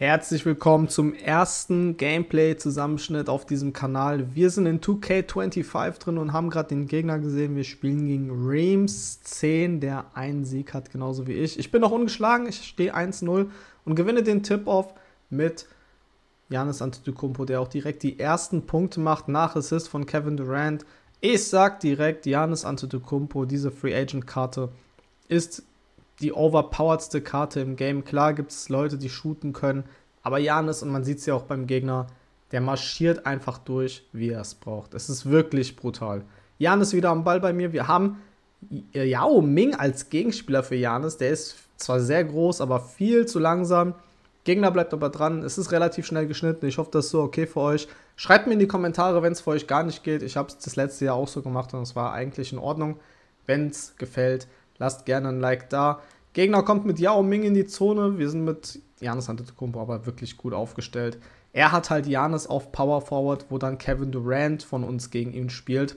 Herzlich willkommen zum ersten Gameplay-Zusammenschnitt auf diesem Kanal. Wir sind in 2K25 drin und haben gerade den Gegner gesehen. Wir spielen gegen Reams 10, der einen Sieg hat, genauso wie ich. Ich bin noch ungeschlagen, ich stehe 1-0 und gewinne den Tip-Off mit Janis Antetokounmpo, der auch direkt die ersten Punkte macht nach Assist von Kevin Durant. Ich sag direkt, Janis Antetokounmpo, diese Free Agent-Karte ist die overpoweredste Karte im Game. Klar gibt es Leute, die shooten können, aber Janis, und man sieht es ja auch beim Gegner, der marschiert einfach durch, wie er es braucht. Es ist wirklich brutal. Janis wieder am Ball bei mir. Wir haben äh, Yao Ming als Gegenspieler für Janis. Der ist zwar sehr groß, aber viel zu langsam. Gegner bleibt aber dran. Es ist relativ schnell geschnitten. Ich hoffe, das ist so okay für euch. Schreibt mir in die Kommentare, wenn es für euch gar nicht geht. Ich habe es das letzte Jahr auch so gemacht und es war eigentlich in Ordnung. Wenn es gefällt, lasst gerne ein Like da. Gegner kommt mit Yao Ming in die Zone. Wir sind mit Janis Antetokounmpo aber wirklich gut aufgestellt. Er hat halt Janis auf Power Forward, wo dann Kevin Durant von uns gegen ihn spielt.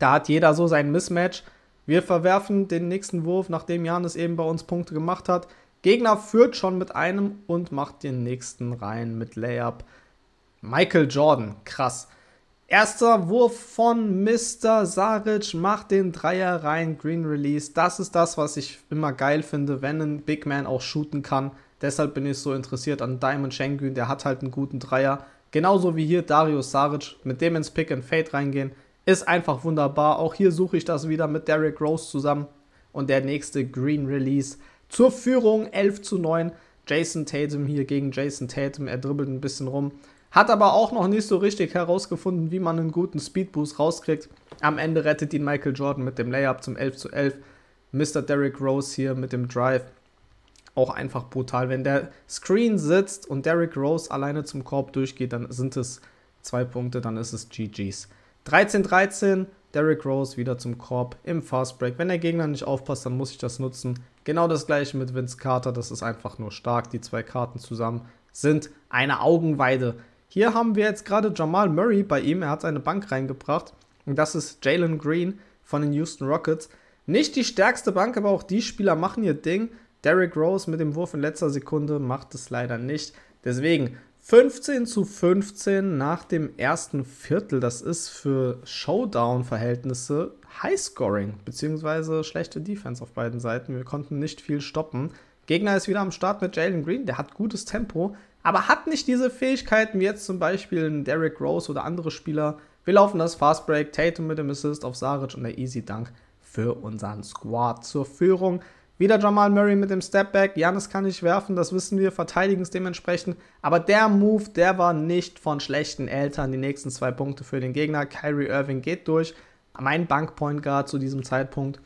Da hat jeder so sein Mismatch. Wir verwerfen den nächsten Wurf, nachdem Janis eben bei uns Punkte gemacht hat. Gegner führt schon mit einem und macht den nächsten rein mit Layup. Michael Jordan, krass. Erster Wurf von Mr. Saric macht den Dreier rein, Green Release. Das ist das, was ich immer geil finde, wenn ein Big Man auch shooten kann. Deshalb bin ich so interessiert an Diamond Schengen, der hat halt einen guten Dreier. Genauso wie hier Darius Saric, mit dem ins Pick and Fade reingehen, ist einfach wunderbar. Auch hier suche ich das wieder mit Derrick Rose zusammen. Und der nächste Green Release zur Führung 11 zu 9. Jason Tatum hier gegen Jason Tatum, er dribbelt ein bisschen rum hat aber auch noch nicht so richtig herausgefunden, wie man einen guten Speedboost rauskriegt. Am Ende rettet ihn Michael Jordan mit dem Layup zum 11 zu 11. Mr. Derrick Rose hier mit dem Drive. Auch einfach brutal. Wenn der Screen sitzt und Derrick Rose alleine zum Korb durchgeht, dann sind es zwei Punkte, dann ist es GG's. 13-13, Derrick Rose wieder zum Korb im Fastbreak. Wenn der Gegner nicht aufpasst, dann muss ich das nutzen. Genau das gleiche mit Vince Carter, das ist einfach nur stark. Die zwei Karten zusammen sind eine Augenweide. Hier haben wir jetzt gerade Jamal Murray bei ihm. Er hat seine Bank reingebracht. Und das ist Jalen Green von den Houston Rockets. Nicht die stärkste Bank, aber auch die Spieler machen ihr Ding. Derrick Rose mit dem Wurf in letzter Sekunde macht es leider nicht. Deswegen 15 zu 15 nach dem ersten Viertel. Das ist für Showdown-Verhältnisse Highscoring, beziehungsweise schlechte Defense auf beiden Seiten. Wir konnten nicht viel stoppen. Gegner ist wieder am Start mit Jalen Green, der hat gutes Tempo, aber hat nicht diese Fähigkeiten wie jetzt zum Beispiel ein Derrick Rose oder andere Spieler. Wir laufen das Fast Break, Tatum mit dem Assist auf Saric und der Easy Dunk für unseren Squad zur Führung. Wieder Jamal Murray mit dem Stepback. Janis kann nicht werfen, das wissen wir, verteidigen es dementsprechend. Aber der Move, der war nicht von schlechten Eltern. Die nächsten zwei Punkte für den Gegner. Kyrie Irving geht durch. Mein Bankpoint Guard zu diesem Zeitpunkt.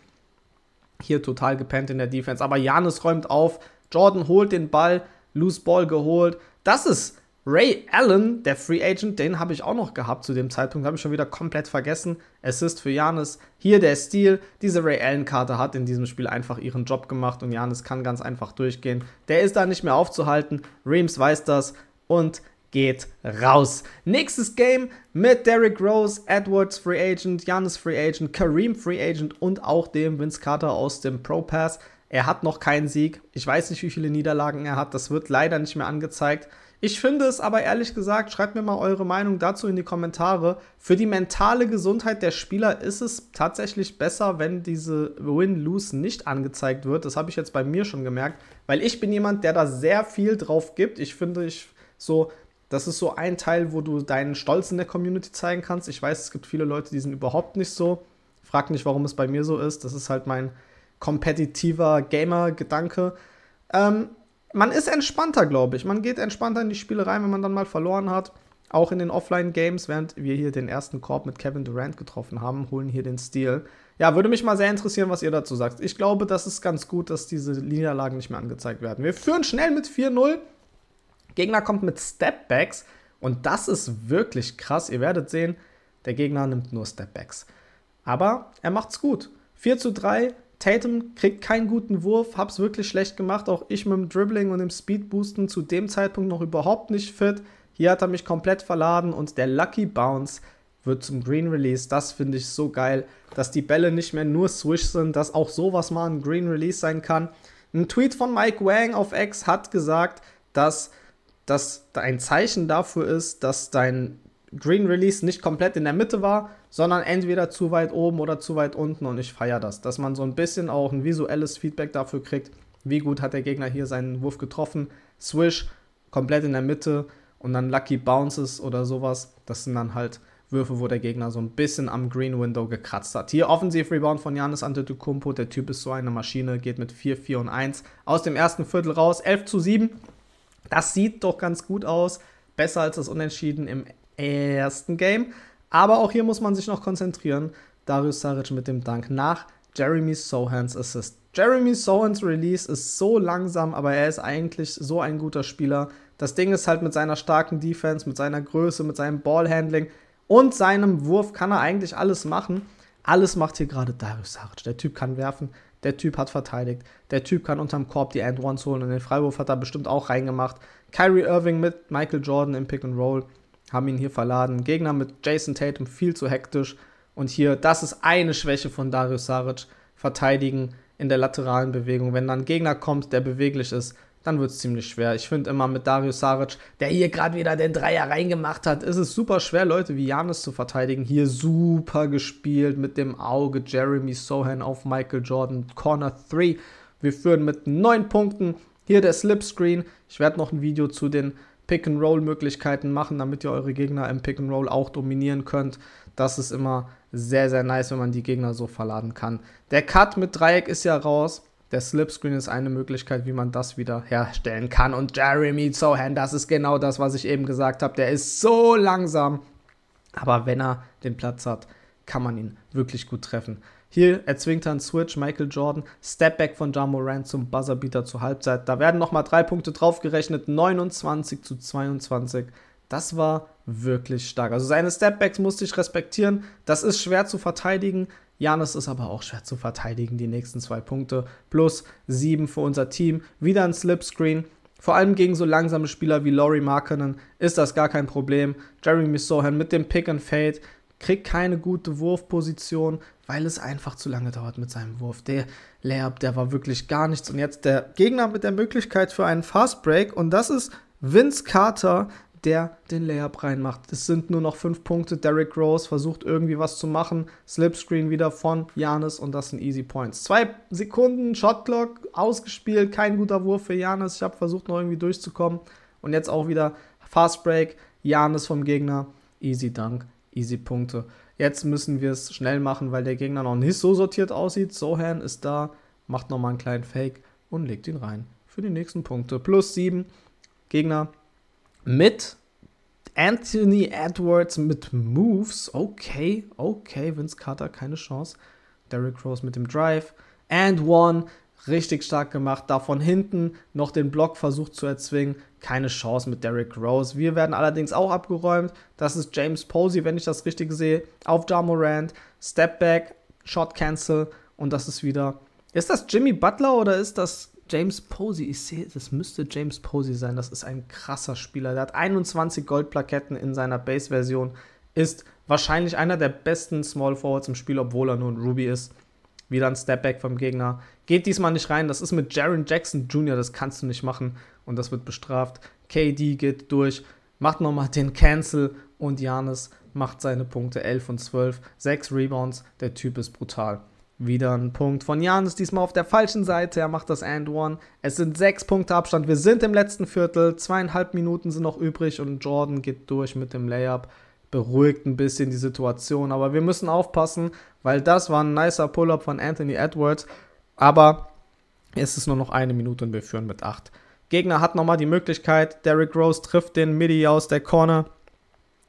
Hier total gepennt in der Defense. Aber Janis räumt auf. Jordan holt den Ball. Loose Ball geholt. Das ist Ray Allen, der Free Agent, den habe ich auch noch gehabt zu dem Zeitpunkt, habe ich schon wieder komplett vergessen. Assist für Janis, hier der Stil. Diese Ray Allen-Karte hat in diesem Spiel einfach ihren Job gemacht und Janis kann ganz einfach durchgehen. Der ist da nicht mehr aufzuhalten. Reams weiß das und geht raus. Nächstes Game mit Derrick Rose, Edwards Free Agent, Janis Free Agent, Kareem Free Agent und auch dem Vince Carter aus dem Pro Pass. Er hat noch keinen Sieg. Ich weiß nicht, wie viele Niederlagen er hat. Das wird leider nicht mehr angezeigt. Ich finde es aber ehrlich gesagt, schreibt mir mal eure Meinung dazu in die Kommentare. Für die mentale Gesundheit der Spieler ist es tatsächlich besser, wenn diese Win-Lose nicht angezeigt wird. Das habe ich jetzt bei mir schon gemerkt, weil ich bin jemand, der da sehr viel drauf gibt. Ich finde, ich so, das ist so ein Teil, wo du deinen Stolz in der Community zeigen kannst. Ich weiß, es gibt viele Leute, die sind überhaupt nicht so. Frag nicht, warum es bei mir so ist. Das ist halt mein kompetitiver Gamer-Gedanke. Ähm, man ist entspannter, glaube ich. Man geht entspannter in die Spiele rein, wenn man dann mal verloren hat. Auch in den Offline-Games, während wir hier den ersten Korb mit Kevin Durant getroffen haben, holen hier den Stil. Ja, würde mich mal sehr interessieren, was ihr dazu sagt. Ich glaube, das ist ganz gut, dass diese Niederlagen nicht mehr angezeigt werden. Wir führen schnell mit 4-0. Gegner kommt mit Stepbacks. Und das ist wirklich krass. Ihr werdet sehen, der Gegner nimmt nur Stepbacks. Aber er macht's gut. 4 zu 3, Tatum kriegt keinen guten Wurf, hab's wirklich schlecht gemacht. Auch ich mit dem Dribbling und dem Speedboosten zu dem Zeitpunkt noch überhaupt nicht fit. Hier hat er mich komplett verladen und der Lucky Bounce wird zum Green Release. Das finde ich so geil, dass die Bälle nicht mehr nur Swish sind, dass auch sowas mal ein Green Release sein kann. Ein Tweet von Mike Wang auf X hat gesagt, dass das ein Zeichen dafür ist, dass dein Green Release nicht komplett in der Mitte war, sondern entweder zu weit oben oder zu weit unten. Und ich feiere das, dass man so ein bisschen auch ein visuelles Feedback dafür kriegt, wie gut hat der Gegner hier seinen Wurf getroffen. Swish komplett in der Mitte und dann Lucky Bounces oder sowas. Das sind dann halt Würfe, wo der Gegner so ein bisschen am Green Window gekratzt hat. Hier Offensive rebound von Janis Antetokounmpo. Der Typ ist so eine Maschine, geht mit 4, 4 und 1 aus dem ersten Viertel raus. 11 zu 7. Das sieht doch ganz gut aus. Besser als das Unentschieden im ersten Game. Aber auch hier muss man sich noch konzentrieren. Darius Saric mit dem Dank nach Jeremy Sohans Assist. Jeremy Sohans Release ist so langsam, aber er ist eigentlich so ein guter Spieler. Das Ding ist halt mit seiner starken Defense, mit seiner Größe, mit seinem Ballhandling und seinem Wurf kann er eigentlich alles machen. Alles macht hier gerade Darius Saric. Der Typ kann werfen, der Typ hat verteidigt, der Typ kann unterm Korb die End-Ones holen und den Freiwurf hat er bestimmt auch reingemacht. Kyrie Irving mit Michael Jordan im Pick and Roll haben ihn hier verladen. Gegner mit Jason Tatum viel zu hektisch. Und hier, das ist eine Schwäche von Darius Saric, verteidigen in der lateralen Bewegung. Wenn dann ein Gegner kommt, der beweglich ist, dann wird es ziemlich schwer. Ich finde immer mit Darius Saric, der hier gerade wieder den Dreier reingemacht hat, ist es super schwer, Leute wie Janis zu verteidigen. Hier super gespielt mit dem Auge Jeremy Sohan auf Michael Jordan. Corner 3. Wir führen mit 9 Punkten. Hier der Slipscreen. Ich werde noch ein Video zu den Pick-and-Roll-Möglichkeiten machen, damit ihr eure Gegner im Pick-and-Roll auch dominieren könnt. Das ist immer sehr, sehr nice, wenn man die Gegner so verladen kann. Der Cut mit Dreieck ist ja raus. Der Slipscreen ist eine Möglichkeit, wie man das wieder herstellen kann. Und Jeremy Zohan, das ist genau das, was ich eben gesagt habe. Der ist so langsam. Aber wenn er den Platz hat, kann man ihn wirklich gut treffen. Hier erzwingt er einen Switch, Michael Jordan, Stepback von Ja Morant zum Buzzerbeater zur Halbzeit. Da werden nochmal drei Punkte draufgerechnet, 29 zu 22. Das war wirklich stark. Also seine Stepbacks musste ich respektieren. Das ist schwer zu verteidigen. Janis ist aber auch schwer zu verteidigen, die nächsten zwei Punkte. Plus sieben für unser Team. Wieder ein Slipscreen. Vor allem gegen so langsame Spieler wie Laurie Markkinen ist das gar kein Problem. Jeremy Sohan mit dem Pick and Fade kriegt keine gute Wurfposition, weil es einfach zu lange dauert mit seinem Wurf. Der Layup, der war wirklich gar nichts. Und jetzt der Gegner mit der Möglichkeit für einen Fast Break und das ist Vince Carter, der den Layup reinmacht. Es sind nur noch fünf Punkte. Derrick Rose versucht irgendwie was zu machen. Slipscreen wieder von Janis und das sind Easy Points. Zwei Sekunden Shotclock ausgespielt. Kein guter Wurf für Janis. Ich habe versucht noch irgendwie durchzukommen. Und jetzt auch wieder Fast Break. Janis vom Gegner. Easy Dunk easy Punkte. Jetzt müssen wir es schnell machen, weil der Gegner noch nicht so sortiert aussieht. Sohan ist da, macht nochmal einen kleinen Fake und legt ihn rein für die nächsten Punkte. Plus 7 Gegner mit Anthony Edwards mit Moves. Okay, okay, Vince Carter keine Chance. Derrick Rose mit dem Drive. And one richtig stark gemacht. Da von hinten noch den Block versucht zu erzwingen. Keine Chance mit Derrick Rose. Wir werden allerdings auch abgeräumt. Das ist James Posey, wenn ich das richtig sehe, auf Jamorand. Step Back, Shot Cancel und das ist wieder. Ist das Jimmy Butler oder ist das James Posey? Ich sehe, das müsste James Posey sein. Das ist ein krasser Spieler. Der hat 21 Goldplaketten in seiner Base-Version. Ist wahrscheinlich einer der besten Small Forwards im Spiel, obwohl er nur ein Ruby ist. Wieder ein Stepback vom Gegner. Geht diesmal nicht rein. Das ist mit Jaron Jackson Jr., das kannst du nicht machen. Und das wird bestraft. KD geht durch, macht nochmal den Cancel und Janis macht seine Punkte 11 und 12. Sechs Rebounds. Der Typ ist brutal. Wieder ein Punkt von Janis, diesmal auf der falschen Seite. Er macht das And One. Es sind sechs Punkte Abstand. Wir sind im letzten Viertel. Zweieinhalb Minuten sind noch übrig und Jordan geht durch mit dem Layup beruhigt ein bisschen die Situation. Aber wir müssen aufpassen, weil das war ein nicer Pull-up von Anthony Edwards. Aber es ist nur noch eine Minute und wir führen mit 8. Gegner hat nochmal die Möglichkeit. Derrick Rose trifft den Midi aus der Corner.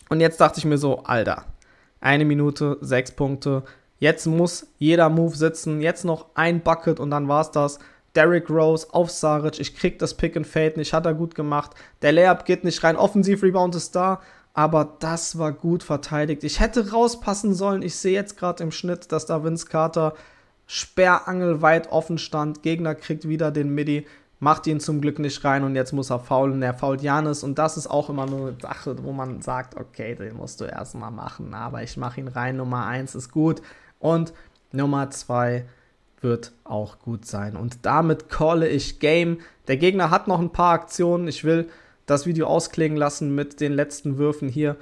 Und jetzt dachte ich mir so, Alter, eine Minute, sechs Punkte. Jetzt muss jeder Move sitzen. Jetzt noch ein Bucket und dann war's das. Derrick Rose auf Saric. Ich krieg das Pick and Fade nicht. Hat er gut gemacht. Der Layup geht nicht rein. Offensiv Rebound ist da aber das war gut verteidigt. Ich hätte rauspassen sollen. Ich sehe jetzt gerade im Schnitt, dass da Vince Carter Sperrangel weit offen stand. Gegner kriegt wieder den Midi, macht ihn zum Glück nicht rein und jetzt muss er faulen. Er fault Janis und das ist auch immer nur eine Sache, wo man sagt, okay, den musst du erstmal machen, aber ich mache ihn rein. Nummer 1 ist gut und Nummer 2 wird auch gut sein. Und damit calle ich Game. Der Gegner hat noch ein paar Aktionen. Ich will das Video ausklingen lassen mit den letzten Würfen hier.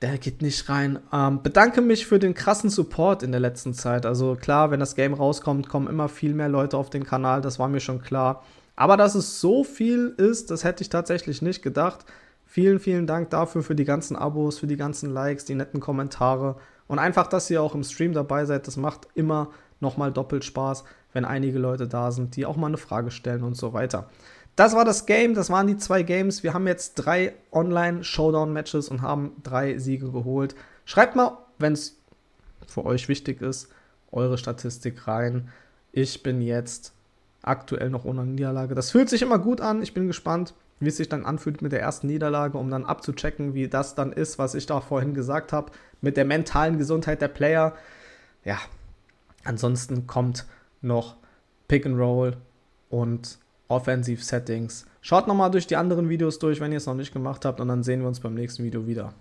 Der geht nicht rein. Ähm, bedanke mich für den krassen Support in der letzten Zeit. Also klar, wenn das Game rauskommt, kommen immer viel mehr Leute auf den Kanal. Das war mir schon klar. Aber dass es so viel ist, das hätte ich tatsächlich nicht gedacht. Vielen, vielen Dank dafür, für die ganzen Abos, für die ganzen Likes, die netten Kommentare. Und einfach, dass ihr auch im Stream dabei seid, das macht immer nochmal doppelt Spaß, wenn einige Leute da sind, die auch mal eine Frage stellen und so weiter. Das war das Game, das waren die zwei Games. Wir haben jetzt drei Online-Showdown-Matches und haben drei Siege geholt. Schreibt mal, wenn es für euch wichtig ist, eure Statistik rein. Ich bin jetzt aktuell noch ohne Niederlage. Das fühlt sich immer gut an. Ich bin gespannt, wie es sich dann anfühlt mit der ersten Niederlage, um dann abzuchecken, wie das dann ist, was ich da vorhin gesagt habe, mit der mentalen Gesundheit der Player. Ja, ansonsten kommt noch Pick and Roll und Offensive Settings. Schaut nochmal durch die anderen Videos durch, wenn ihr es noch nicht gemacht habt und dann sehen wir uns beim nächsten Video wieder.